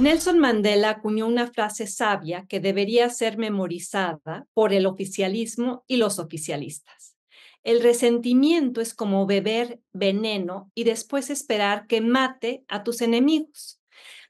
Nelson Mandela acuñó una frase sabia que debería ser memorizada por el oficialismo y los oficialistas. El resentimiento es como beber veneno y después esperar que mate a tus enemigos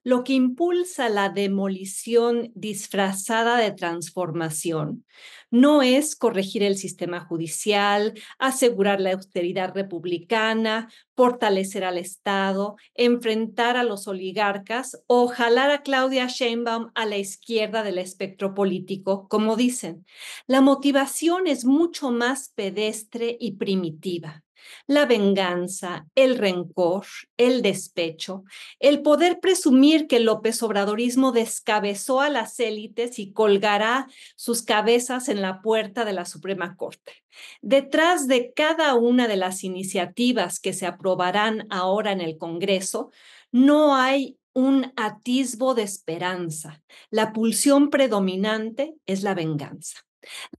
lo que impulsa la demolición disfrazada de transformación. No es corregir el sistema judicial, asegurar la austeridad republicana, fortalecer al Estado, enfrentar a los oligarcas o jalar a Claudia Sheinbaum a la izquierda del espectro político, como dicen. La motivación es mucho más pedestre y primitiva. La venganza, el rencor, el despecho, el poder presumir que el López Obradorismo descabezó a las élites y colgará sus cabezas en la puerta de la Suprema Corte. Detrás de cada una de las iniciativas que se aprobarán ahora en el Congreso, no hay un atisbo de esperanza. La pulsión predominante es la venganza.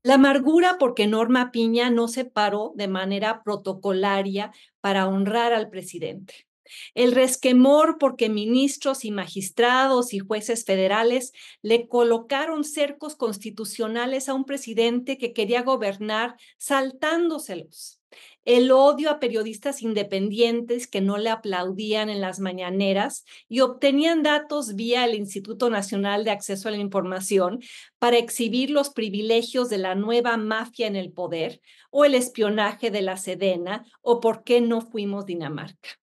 La amargura porque Norma Piña no se paró de manera protocolaria para honrar al presidente el resquemor porque ministros y magistrados y jueces federales le colocaron cercos constitucionales a un presidente que quería gobernar saltándoselos el odio a periodistas independientes que no le aplaudían en las mañaneras y obtenían datos vía el Instituto Nacional de Acceso a la Información para exhibir los privilegios de la nueva mafia en el poder o el espionaje de la Sedena o por qué no fuimos Dinamarca.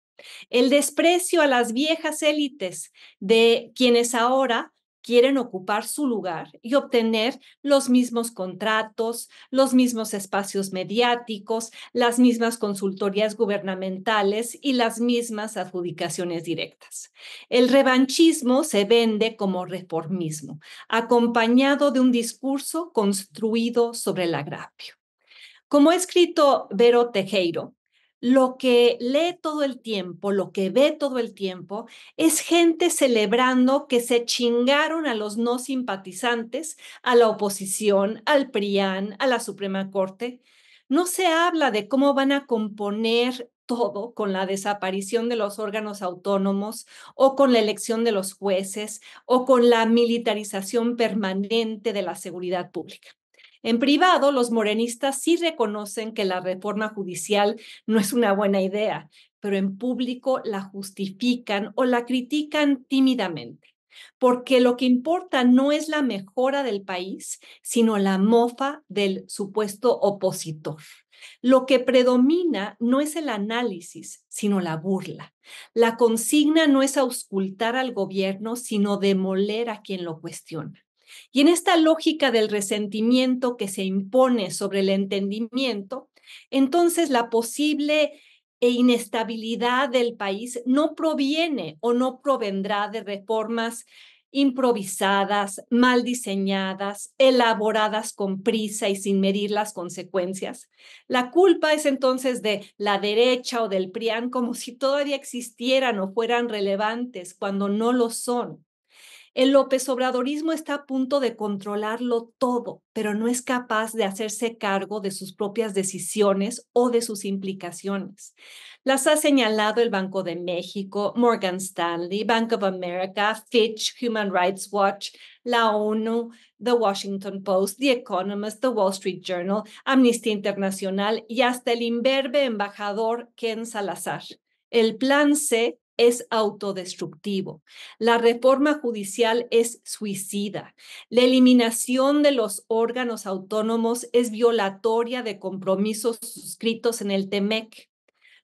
El desprecio a las viejas élites de quienes ahora quieren ocupar su lugar y obtener los mismos contratos, los mismos espacios mediáticos, las mismas consultorías gubernamentales y las mismas adjudicaciones directas. El revanchismo se vende como reformismo, acompañado de un discurso construido sobre el agravio. Como ha escrito Vero Tejero, lo que lee todo el tiempo, lo que ve todo el tiempo, es gente celebrando que se chingaron a los no simpatizantes, a la oposición, al PRIAN, a la Suprema Corte. No se habla de cómo van a componer todo con la desaparición de los órganos autónomos o con la elección de los jueces o con la militarización permanente de la seguridad pública. En privado, los morenistas sí reconocen que la reforma judicial no es una buena idea, pero en público la justifican o la critican tímidamente, porque lo que importa no es la mejora del país, sino la mofa del supuesto opositor. Lo que predomina no es el análisis, sino la burla. La consigna no es auscultar al gobierno, sino demoler a quien lo cuestiona. Y en esta lógica del resentimiento que se impone sobre el entendimiento, entonces la posible e inestabilidad del país no proviene o no provendrá de reformas improvisadas, mal diseñadas, elaboradas con prisa y sin medir las consecuencias. La culpa es entonces de la derecha o del PRIAN como si todavía existieran o fueran relevantes cuando no lo son. El López Obradorismo está a punto de controlarlo todo, pero no es capaz de hacerse cargo de sus propias decisiones o de sus implicaciones. Las ha señalado el Banco de México, Morgan Stanley, Bank of America, Fitch, Human Rights Watch, la ONU, The Washington Post, The Economist, The Wall Street Journal, Amnistía Internacional y hasta el imberbe embajador Ken Salazar. El plan C es autodestructivo. La reforma judicial es suicida. La eliminación de los órganos autónomos es violatoria de compromisos suscritos en el TEMEC.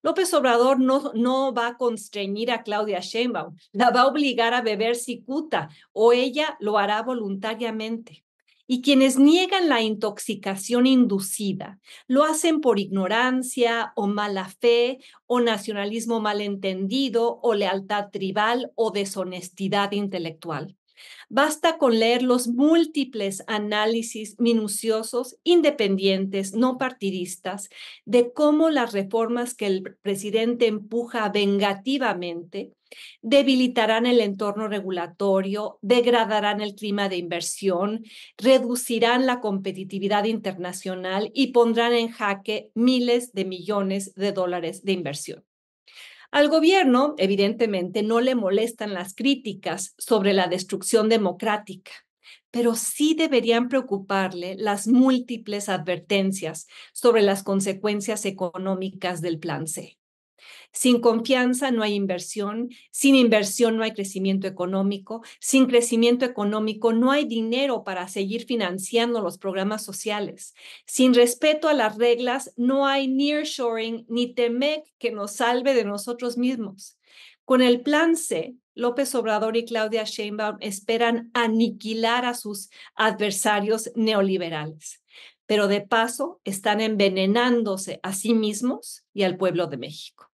López Obrador no, no va a constreñir a Claudia Sheinbaum, la va a obligar a beber cicuta o ella lo hará voluntariamente. Y quienes niegan la intoxicación inducida lo hacen por ignorancia o mala fe o nacionalismo malentendido o lealtad tribal o deshonestidad intelectual. Basta con leer los múltiples análisis minuciosos, independientes, no partidistas, de cómo las reformas que el presidente empuja vengativamente debilitarán el entorno regulatorio, degradarán el clima de inversión, reducirán la competitividad internacional y pondrán en jaque miles de millones de dólares de inversión. Al gobierno, evidentemente, no le molestan las críticas sobre la destrucción democrática, pero sí deberían preocuparle las múltiples advertencias sobre las consecuencias económicas del Plan C. Sin confianza no hay inversión, sin inversión no hay crecimiento económico, sin crecimiento económico no hay dinero para seguir financiando los programas sociales. Sin respeto a las reglas no hay nearshoring ni TEMEC que nos salve de nosotros mismos. Con el plan C, López Obrador y Claudia Sheinbaum esperan aniquilar a sus adversarios neoliberales, pero de paso están envenenándose a sí mismos y al pueblo de México.